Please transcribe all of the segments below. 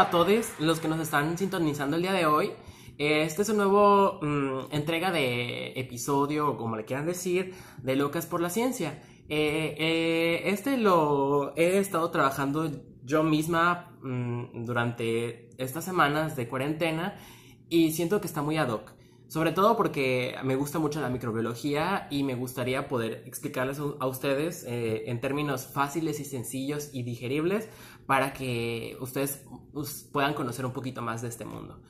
a todos los que nos están sintonizando el día de hoy. Este es un nuevo mm, entrega de episodio, como le quieran decir, de Locas por la Ciencia. Eh, eh, este lo he estado trabajando yo misma mm, durante estas semanas de cuarentena y siento que está muy ad hoc. Sobre todo porque me gusta mucho la microbiología y me gustaría poder explicarles a ustedes eh, en términos fáciles y sencillos y digeribles para que ustedes puedan conocer un poquito más de este mundo.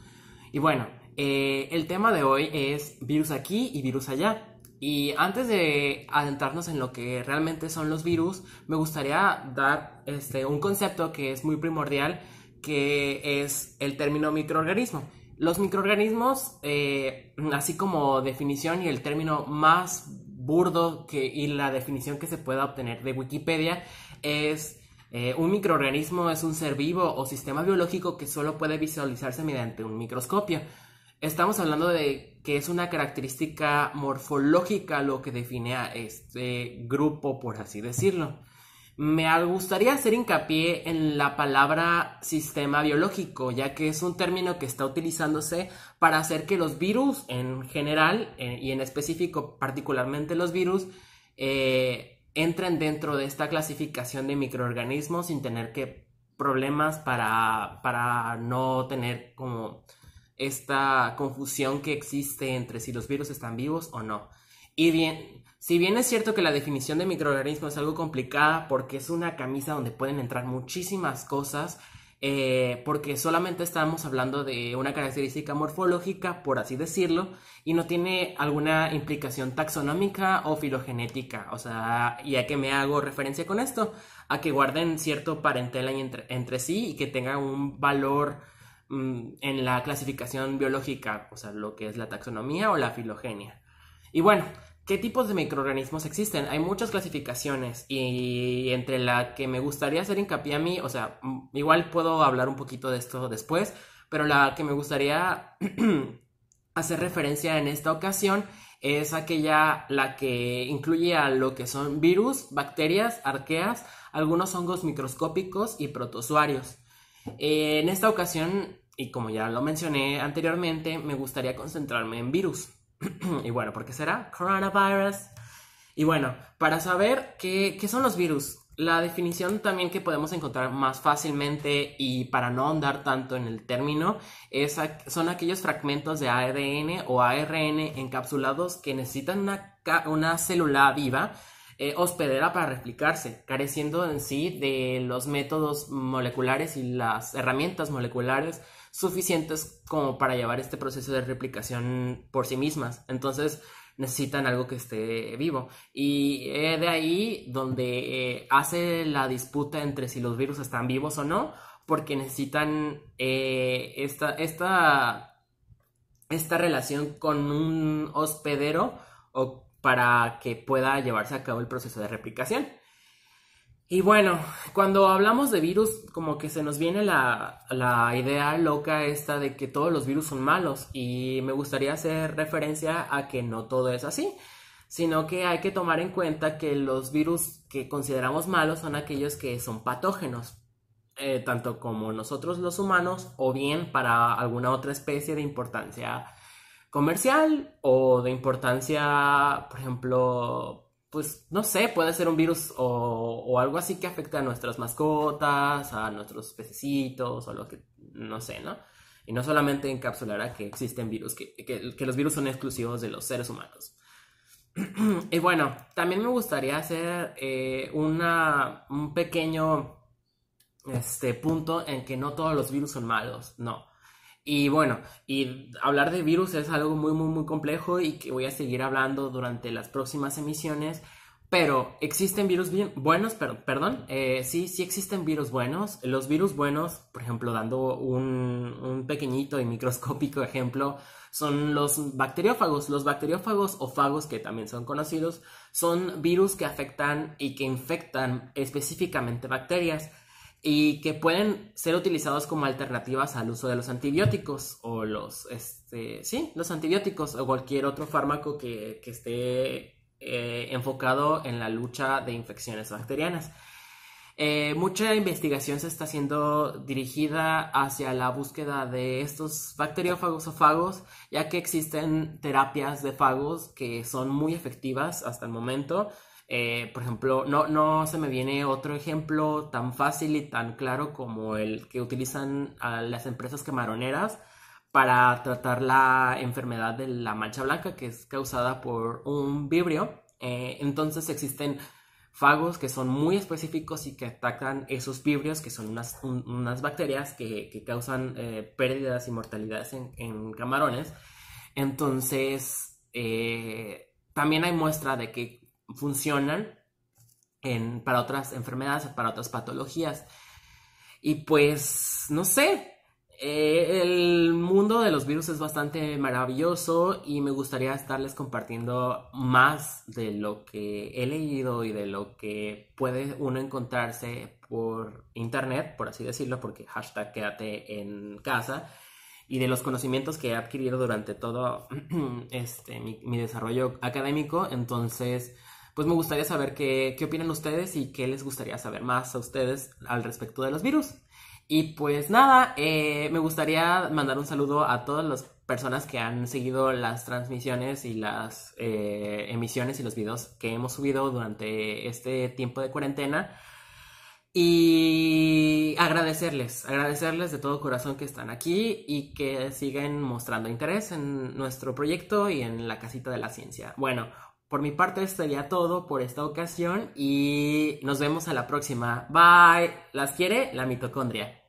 Y bueno, eh, el tema de hoy es virus aquí y virus allá. Y antes de adentrarnos en lo que realmente son los virus, me gustaría dar este, un concepto que es muy primordial, que es el término microorganismo. Los microorganismos, eh, así como definición y el término más burdo que, y la definición que se pueda obtener de Wikipedia, es eh, un microorganismo es un ser vivo o sistema biológico que solo puede visualizarse mediante un microscopio. Estamos hablando de que es una característica morfológica lo que define a este grupo, por así decirlo. Me gustaría hacer hincapié en la palabra sistema biológico, ya que es un término que está utilizándose para hacer que los virus en general eh, y en específico particularmente los virus eh, Entren dentro de esta clasificación de microorganismos sin tener que problemas para, para no tener como esta confusión que existe entre si los virus están vivos o no. Y bien, si bien es cierto que la definición de microorganismo es algo complicada porque es una camisa donde pueden entrar muchísimas cosas, eh, porque solamente estamos hablando de una característica morfológica, por así decirlo, y no tiene alguna implicación taxonómica o filogenética. O sea, ¿y a qué me hago referencia con esto? A que guarden cierto parentela entre, sí y que tengan un valor mm, en la clasificación biológica, o sea, lo que es la taxonomía o la filogenia. Y bueno, ¿Qué tipos de microorganismos existen? Hay muchas clasificaciones y entre la que me gustaría hacer hincapié a mí, o sea, mm, igual puedo hablar un poquito de esto después, pero la que me gustaría hacer referencia en esta ocasión es aquella la que incluye a lo que son virus, bacterias, arqueas, algunos hongos microscópicos y protozoarios. Eh, en esta ocasión, y como ya lo mencioné anteriormente, me gustaría concentrarme en virus. y bueno, porque será? Coronavirus. Y bueno, para saber qué, qué, son los virus, la definición también que podemos encontrar más fácilmente y para no ahondar tanto en el término, es, son aquellos fragmentos de ADN o ARN encapsulados que necesitan una célula viva eh, hospedera para replicarse, careciendo en sí de los métodos moleculares y las herramientas moleculares suficientes como para llevar este proceso de replicación por sí mismas. Entonces necesitan algo que esté vivo. Y eh, de ahí donde eh, hace la disputa entre si los virus están vivos o no, porque necesitan esta, esta, esta relación con un hospedero o para que pueda llevarse a cabo el proceso de replicación. Y bueno, cuando hablamos de virus, como que se nos viene la, idea loca esta de que todos los virus son malos y me gustaría hacer referencia a que no todo es así, sino que hay que tomar en cuenta que los virus que consideramos malos son aquellos que son patógenos, eh, tanto como nosotros los humanos o bien para alguna otra especie de importancia comercial o de importancia, por ejemplo, pues no sé, puede ser un virus o, algo así que afecte a nuestras mascotas, a nuestros pececitos o lo que, no sé, ¿no? Y no solamente encapsular a que existen virus, que, los virus son exclusivos de los seres humanos. y bueno, también me gustaría hacer eh, una, un pequeño este punto en que no todos los virus son malos, no. Y bueno, y hablar de virus es algo muy, muy, muy complejo y que voy a seguir hablando durante las próximas emisiones. Pero existen virus bien, buenos, pero, perdón, eh, sí, sí existen virus buenos. Los virus buenos, por ejemplo, dando un, un, pequeñito y microscópico ejemplo, son los bacteriófagos. Los bacteriófagos o fagos, que también son conocidos, son virus que afectan y que infectan específicamente bacterias y que pueden ser utilizados como alternativas al uso de los antibióticos o los, este, sí, los antibióticos o cualquier otro fármaco que, esté eh, enfocado en la lucha de infecciones bacterianas. Eh, mucha investigación se está haciendo dirigida hacia la búsqueda de estos bacteriófagos o fagos, ya que existen terapias de fagos que son muy efectivas hasta el momento, eh, por ejemplo, no, no se me viene otro ejemplo tan fácil y tan claro como el que utilizan las empresas camaroneras para tratar la enfermedad de la mancha blanca que es causada por un vibrio. Eh, entonces existen fagos que son muy específicos y que atacan esos vibrios, que son unas, bacterias que, causan eh, pérdidas y mortalidades en, camarones. Entonces, también hay muestra de que funcionan en, para otras enfermedades para otras patologías. Y pues, no sé, eh, el mundo de los virus es bastante maravilloso y me gustaría estarles compartiendo más de lo que he leído y de lo que puede uno encontrarse por internet, por así decirlo, porque hashtag quédate en casa y de los conocimientos que he adquirido durante todo este, mi desarrollo académico. Entonces, pues me gustaría saber qué, opinan ustedes y qué les gustaría saber más a ustedes al respecto de los virus. Y pues nada, eh, me gustaría mandar un saludo a todas las personas que han seguido las transmisiones y las eh, emisiones y los videos que hemos subido durante este tiempo de cuarentena. Y agradecerles, agradecerles de todo corazón que están aquí y que siguen mostrando interés en nuestro proyecto y en la casita de la ciencia. Bueno, por mi parte, esto sería todo por esta ocasión y nos vemos a la próxima. Bye. Las quiere la mitocondria.